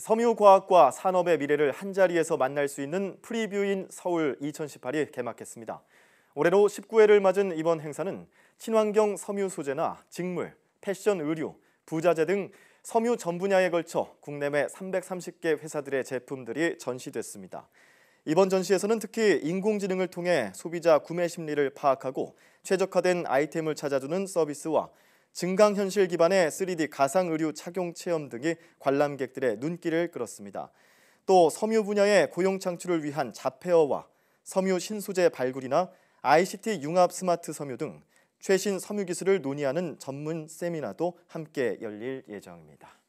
섬유과학과 산업의 미래를 한자리에서 만날 수 있는 프리뷰인 서울 2018이 개막했습니다. 올해로 19회를 맞은 이번 행사는 친환경 섬유 소재나 직물, 패션 의류, 부자재 등 섬유 전 분야에 걸쳐 국내외 330개 회사들의 제품들이 전시됐습니다. 이번 전시에서는 특히 인공지능을 통해 소비자 구매 심리를 파악하고 최적화된 아이템을 찾아주는 서비스와 증강현실 기반의 3D 가상의료 착용 체험 등이 관람객들의 눈길을 끌었습니다. 또 섬유 분야의 고용 창출을 위한 자폐어와 섬유 신소재 발굴이나 ICT 융합 스마트 섬유 등 최신 섬유 기술을 논의하는 전문 세미나도 함께 열릴 예정입니다.